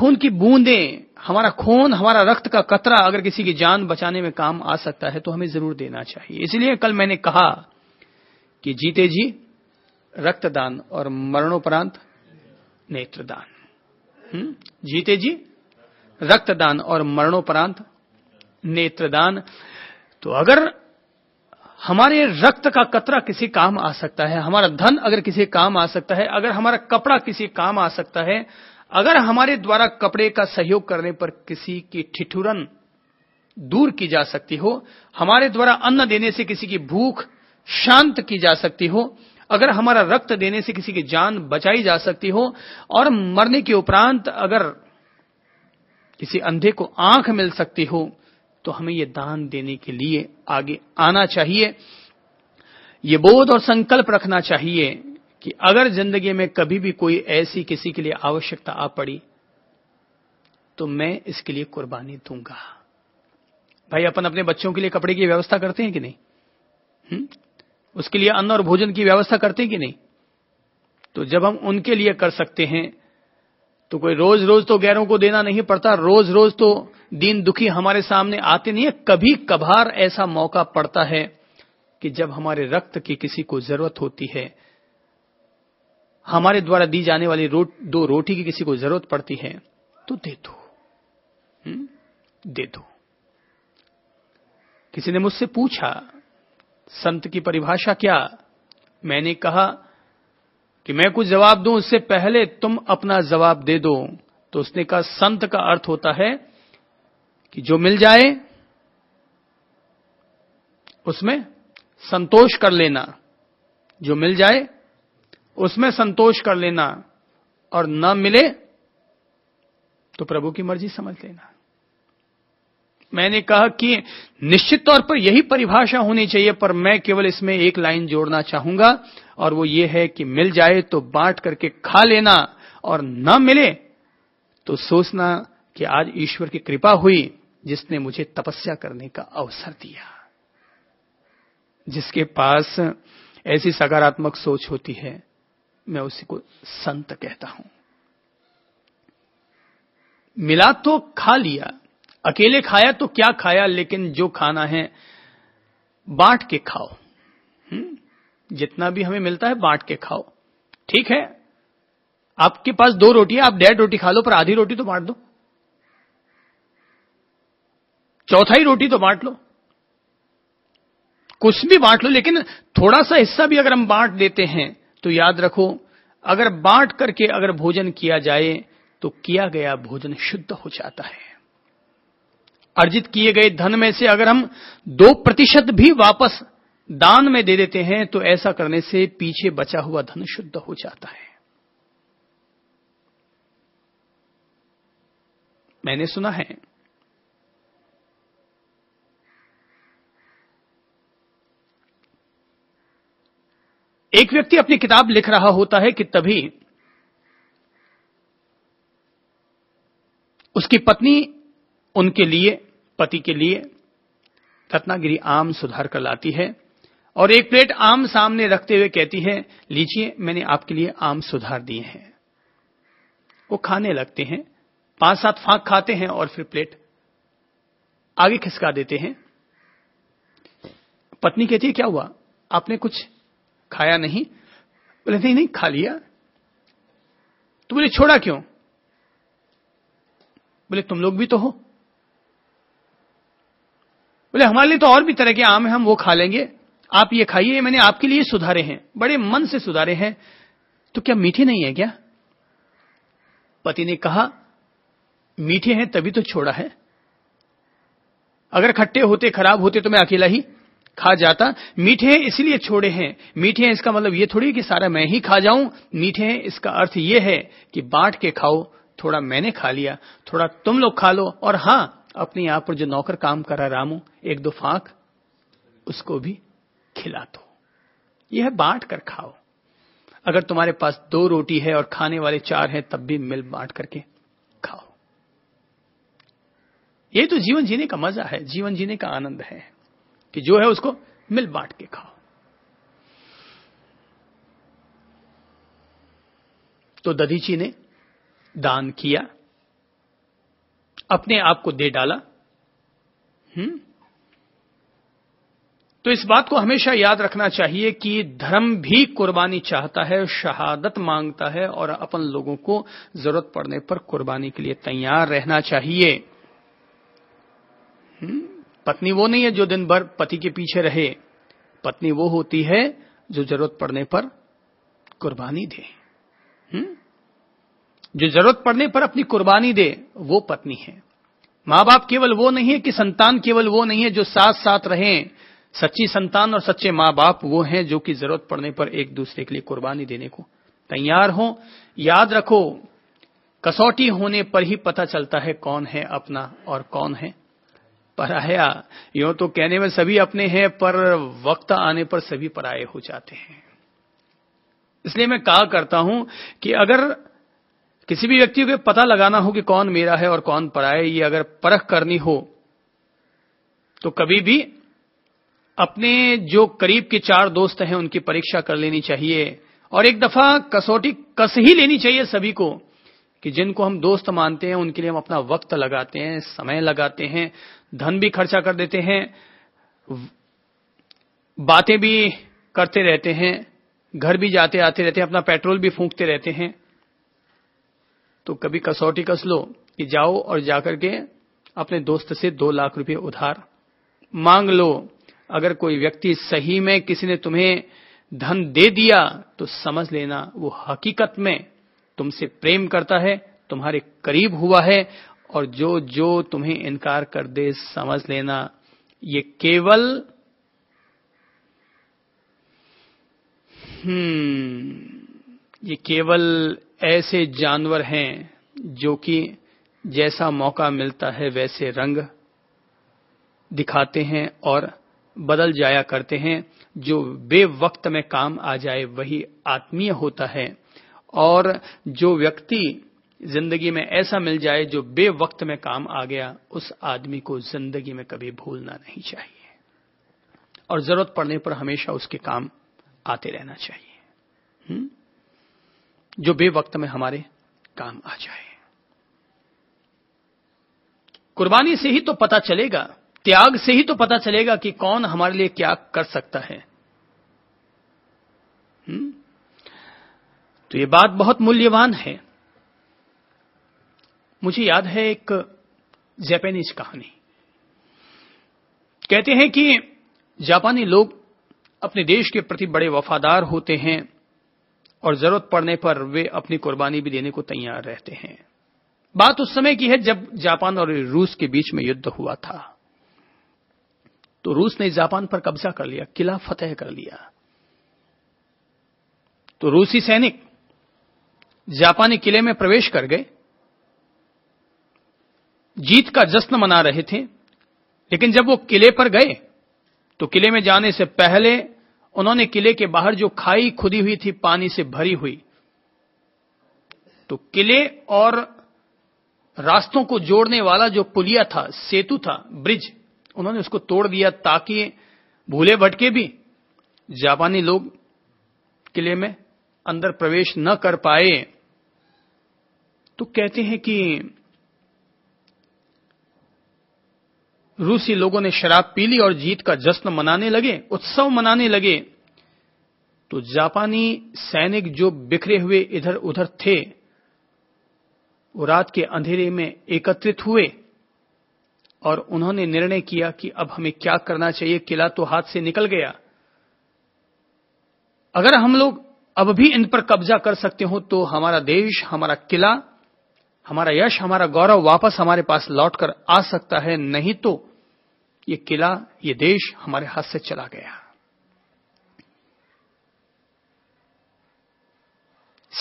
खून की बूंदें हमारा खून हमारा रक्त का कतरा अगर किसी की जान बचाने में काम आ सकता है तो हमें जरूर देना चाहिए इसलिए कल मैंने कहा कि जीते जी रक्तदान और मरणोपरांत नेत्रदान हम्म? जीते जी रक्तदान और मरणोपरांत नेत्रदान तो अगर हमारे रक्त का कतरा किसी काम आ सकता है हमारा धन अगर किसी काम आ सकता है अगर हमारा कपड़ा किसी काम आ सकता है अगर हमारे द्वारा कपड़े का सहयोग करने पर किसी की ठिठुरन दूर की जा सकती हो हमारे द्वारा अन्न देने से किसी की भूख शांत की जा सकती हो अगर हमारा रक्त देने से किसी की जान बचाई जा सकती हो और मरने के उपरांत अगर किसी अंधे को आंख मिल सकती हो तो हमें यह दान देने के लिए आगे आना चाहिए ये बोध और संकल्प रखना चाहिए कि अगर जिंदगी में कभी भी कोई ऐसी किसी के लिए आवश्यकता आ पड़ी तो मैं इसके लिए कुर्बानी दूंगा भाई अपन अपने बच्चों के लिए कपड़े की व्यवस्था करते हैं कि नहीं हुँ? उसके लिए अन्न और भोजन की व्यवस्था करते हैं कि नहीं तो जब हम उनके लिए कर सकते हैं तो कोई रोज रोज तो गैरों को देना नहीं पड़ता रोज रोज तो दीन दुखी हमारे सामने आते नहीं है कभी कभार ऐसा मौका पड़ता है कि जब हमारे रक्त की किसी को जरूरत होती है हमारे द्वारा दी जाने वाली रोट, दो रोटी की किसी को जरूरत पड़ती है तो दे दो हम्म? दे दो किसी ने मुझसे पूछा संत की परिभाषा क्या मैंने कहा कि मैं कुछ जवाब दूं उससे पहले तुम अपना जवाब दे दो तो उसने कहा संत का अर्थ होता है कि जो मिल जाए उसमें संतोष कर लेना जो मिल जाए उसमें संतोष कर लेना और न मिले तो प्रभु की मर्जी समझ लेना मैंने कहा कि निश्चित तौर पर यही परिभाषा होनी चाहिए पर मैं केवल इसमें एक लाइन जोड़ना चाहूंगा और वो ये है कि मिल जाए तो बांट करके खा लेना और न मिले तो सोचना कि आज ईश्वर की कृपा हुई जिसने मुझे तपस्या करने का अवसर दिया जिसके पास ऐसी सकारात्मक सोच होती है मैं उसी को संत कहता हूं मिला तो खा लिया अकेले खाया तो क्या खाया लेकिन जो खाना है बांट के खाओ हम्म? जितना भी हमें मिलता है बांट के खाओ ठीक है आपके पास दो रोटी है आप डेढ़ रोटी खा लो पर आधी रोटी तो बांट दो चौथाई रोटी तो बांट लो कुछ भी बांट लो लेकिन थोड़ा सा हिस्सा भी अगर हम बांट देते हैं तो याद रखो अगर बांट करके अगर भोजन किया जाए तो किया गया भोजन शुद्ध हो जाता है अर्जित किए गए धन में से अगर हम दो प्रतिशत भी वापस दान में दे देते हैं तो ऐसा करने से पीछे बचा हुआ धन शुद्ध हो जाता है मैंने सुना है एक व्यक्ति अपनी किताब लिख रहा होता है कि तभी उसकी पत्नी उनके लिए पति के लिए रत्नागिरी आम सुधार कर लाती है और एक प्लेट आम सामने रखते हुए कहती है लीजिए मैंने आपके लिए आम सुधार दिए हैं वो खाने लगते हैं पांच सात फांक खाते हैं और फिर प्लेट आगे खिसका देते हैं पत्नी कहती है क्या हुआ आपने कुछ खाया नहीं बोले नहीं नहीं खा लिया तो बोले छोड़ा क्यों बोले तुम लोग भी तो हो बोले हमारे लिए तो और भी तरह के आम है हम वो खा लेंगे आप ये खाइए मैंने आपके लिए सुधारे हैं बड़े मन से सुधारे हैं तो क्या मीठे नहीं है क्या पति ने कहा मीठे हैं तभी तो छोड़ा है अगर खट्टे होते खराब होते तो मैं अकेला ही खा जाता मीठे हैं इसलिए छोड़े हैं मीठे हैं इसका मतलब ये थोड़ी कि सारा मैं ही खा जाऊं मीठे हैं इसका अर्थ ये है कि बांट के खाओ थोड़ा मैंने खा लिया थोड़ा तुम लोग खा लो और हां अपने आप पर जो नौकर काम करा रामू एक दो फांक उसको भी खिला दो यह बांट कर खाओ अगर तुम्हारे पास दो रोटी है और खाने वाले चार हैं तब भी मिल बांट करके खाओ ये तो जीवन जीने का मजा है जीवन जीने का आनंद है कि जो है उसको मिल बांट के खाओ तो दधीची ने दान किया अपने आप को दे डाला हम्म तो इस बात को हमेशा याद रखना चाहिए कि धर्म भी कुर्बानी चाहता है शहादत मांगता है और अपन लोगों को जरूरत पड़ने पर कुर्बानी के लिए तैयार रहना चाहिए हम्म? पत्नी वो नहीं है जो दिन भर पति के पीछे रहे पत्नी वो होती है जो जरूरत पड़ने पर कुर्बानी दे हुँ? हम्म? जो जरूरत पड़ने पर अपनी कुर्बानी दे वो पत्नी है मां बाप केवल वो नहीं है कि संतान केवल वो नहीं है जो साथ साथ रहें सच्ची संतान और सच्चे मां बाप वो हैं जो कि जरूरत पड़ने पर एक दूसरे के लिए कुर्बानी देने को तैयार हो याद रखो कसौटी होने पर ही पता चलता है कौन है अपना और कौन है पराया यो तो कहने में सभी अपने हैं पर वक्त आने पर सभी पराये हो जाते हैं इसलिए मैं कहा करता हूं कि अगर किसी भी व्यक्ति को पता लगाना हो कि कौन मेरा है और कौन पराया ये अगर परख करनी हो तो कभी भी अपने जो करीब के चार दोस्त हैं उनकी परीक्षा कर लेनी चाहिए और एक दफा कसौटी कस ही लेनी चाहिए सभी को कि जिनको हम दोस्त मानते हैं उनके लिए हम अपना वक्त लगाते हैं समय लगाते हैं धन भी खर्चा कर देते हैं बातें भी करते रहते हैं घर भी जाते आते रहते हैं अपना पेट्रोल भी फूंकते रहते हैं तो कभी कसौटी कस लो कि जाओ और जाकर के अपने दोस्त से दो लाख रुपए उधार मांग लो अगर कोई व्यक्ति सही में किसी ने तुम्हें धन दे दिया तो समझ लेना वो हकीकत में तुमसे प्रेम करता है तुम्हारे करीब हुआ है और जो जो तुम्हें इनकार कर दे समझ लेना ये केवल हम्म ये केवल ऐसे जानवर हैं जो कि जैसा मौका मिलता है वैसे रंग दिखाते हैं और बदल जाया करते हैं जो बेवक्त में काम आ जाए वही आत्मीय होता है और जो व्यक्ति जिंदगी में ऐसा मिल जाए जो बेवक्त में काम आ गया उस आदमी को जिंदगी में कभी भूलना नहीं चाहिए और जरूरत पड़ने पर हमेशा उसके काम आते रहना चाहिए हुँ? हम्म? जो बेवक्त में हमारे काम आ जाए कुर्बानी से ही तो पता चलेगा त्याग से ही तो पता चलेगा कि कौन हमारे लिए क्या कर सकता है हुँ? हम्म? तो ये बात बहुत मूल्यवान है मुझे याद है एक जापानीज कहानी कहते हैं कि जापानी लोग अपने देश के प्रति बड़े वफादार होते हैं और जरूरत पड़ने पर वे अपनी कुर्बानी भी देने को तैयार रहते हैं बात उस समय की है जब जापान और रूस के बीच में युद्ध हुआ था तो रूस ने जापान पर कब्जा कर लिया किला फतेह कर लिया तो रूसी सैनिक जापानी किले में प्रवेश कर गए जीत का जश्न मना रहे थे लेकिन जब वो किले पर गए तो किले में जाने से पहले उन्होंने किले के बाहर जो खाई खुदी हुई थी पानी से भरी हुई तो किले और रास्तों को जोड़ने वाला जो पुलिया था सेतु था ब्रिज उन्होंने उसको तोड़ दिया ताकि भूले भटके भी जापानी लोग किले में अंदर प्रवेश न कर पाए तो कहते हैं कि रूसी लोगों ने शराब पी ली और जीत का जश्न मनाने लगे उत्सव मनाने लगे तो जापानी सैनिक जो बिखरे हुए इधर उधर थे वो रात के अंधेरे में एकत्रित हुए और उन्होंने निर्णय किया कि अब हमें क्या करना चाहिए किला तो हाथ से निकल गया अगर हम लोग अब भी इन पर कब्जा कर सकते हो तो हमारा देश हमारा किला हमारा यश हमारा गौरव वापस हमारे पास लौटकर आ सकता है नहीं तो ये किला ये देश हमारे हाथ से चला गया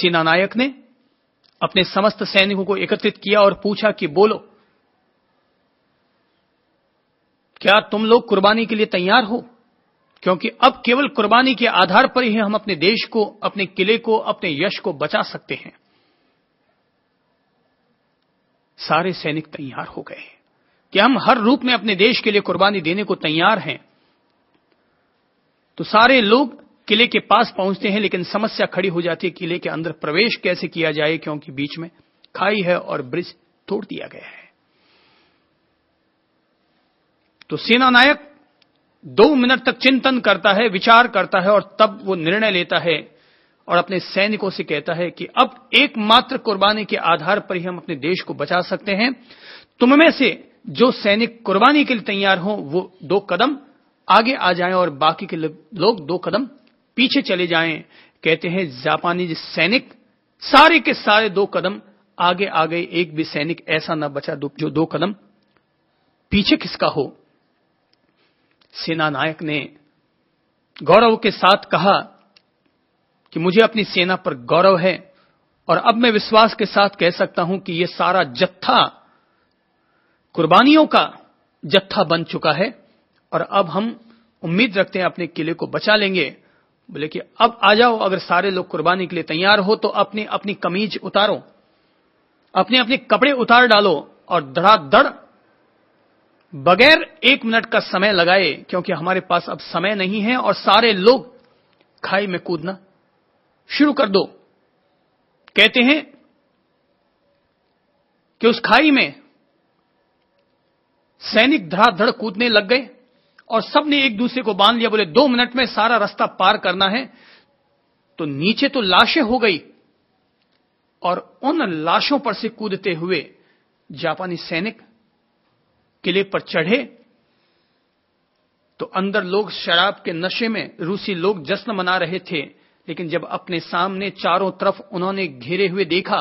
सेना नायक ने अपने समस्त सैनिकों को एकत्रित किया और पूछा कि बोलो क्या तुम लोग कुर्बानी के लिए तैयार हो क्योंकि अब केवल कुर्बानी के आधार पर ही हम अपने देश को अपने किले को अपने यश को बचा सकते हैं सारे सैनिक तैयार हो गए कि हम हर रूप में अपने देश के लिए कुर्बानी देने को तैयार हैं तो सारे लोग किले के पास पहुंचते हैं लेकिन समस्या खड़ी हो जाती है किले के अंदर प्रवेश कैसे किया जाए क्योंकि बीच में खाई है और ब्रिज तोड़ दिया गया है तो सेना नायक दो मिनट तक चिंतन करता है विचार करता है और तब वो निर्णय लेता है और अपने सैनिकों से कहता है कि अब एकमात्र कुर्बानी के आधार पर ही हम अपने देश को बचा सकते हैं तुम में से जो सैनिक कुर्बानी के लिए तैयार हो वो दो कदम आगे आ जाएं और बाकी के लोग दो कदम पीछे चले जाएं कहते हैं जापानी सैनिक सारे के सारे दो कदम आगे आ गए एक भी सैनिक ऐसा ना बचा जो दो कदम पीछे किसका हो सेना नायक ने गौरव के साथ कहा कि मुझे अपनी सेना पर गौरव है और अब मैं विश्वास के साथ कह सकता हूं कि यह सारा जत्था कुर्बानियों का जत्था बन चुका है और अब हम उम्मीद रखते हैं अपने किले को बचा लेंगे बोले कि अब आ जाओ अगर सारे लोग कुर्बानी के लिए तैयार हो तो अपनी अपनी कमीज उतारो अपने अपने कपड़े उतार डालो और धड़ाधड़ बगैर एक मिनट का समय लगाए क्योंकि हमारे पास अब समय नहीं है और सारे लोग खाई में कूदना शुरू कर दो कहते हैं कि उस खाई में सैनिक धड़ाधड़ कूदने लग गए और सबने एक दूसरे को बांध लिया बोले दो मिनट में सारा रास्ता पार करना है तो नीचे तो लाशें हो गई और उन लाशों पर से कूदते हुए जापानी सैनिक किले पर चढ़े तो अंदर लोग शराब के नशे में रूसी लोग जश्न मना रहे थे लेकिन जब अपने सामने चारों तरफ उन्होंने घेरे हुए देखा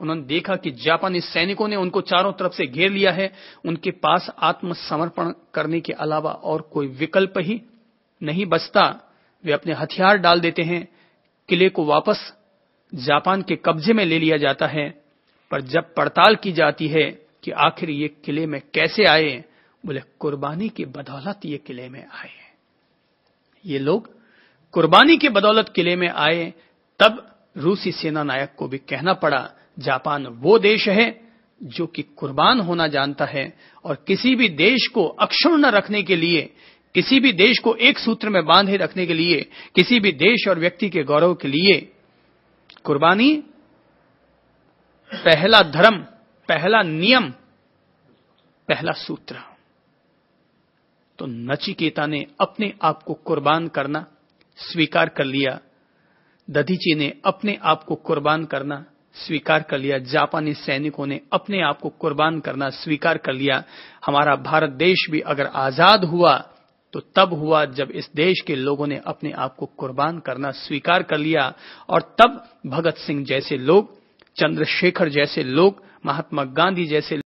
उन्होंने देखा कि जापानी सैनिकों ने उनको चारों तरफ से घेर लिया है उनके पास आत्मसमर्पण करने के अलावा और कोई विकल्प ही नहीं बचता वे अपने हथियार डाल देते हैं किले को वापस जापान के कब्जे में ले लिया जाता है पर जब पड़ताल की जाती है कि आखिर ये किले में कैसे आए बोले कुर्बानी की बदौलत ये किले में आए ये लोग कुर्बानी के बदौलत किले में आए तब रूसी सेना नायक को भी कहना पड़ा जापान वो देश है जो कि कुर्बान होना जानता है और किसी भी देश को अक्षुण्ण रखने के लिए किसी भी देश को एक सूत्र में बांधे रखने के लिए किसी भी देश और व्यक्ति के गौरव के लिए कुर्बानी पहला धर्म पहला नियम पहला सूत्र तो नचिकेता ने अपने आप को कुर्बान करना स्वीकार कर लिया दधीची ने अपने आप को कुर्बान करना स्वीकार कर लिया जापानी सैनिकों ने अपने आप को कुर्बान करना स्वीकार कर लिया हमारा भारत देश भी अगर आजाद हुआ तो तब हुआ जब इस देश के लोगों ने अपने आप को कुर्बान करना स्वीकार कर लिया और तब भगत सिंह जैसे लोग चंद्रशेखर जैसे लोग महात्मा गांधी जैसे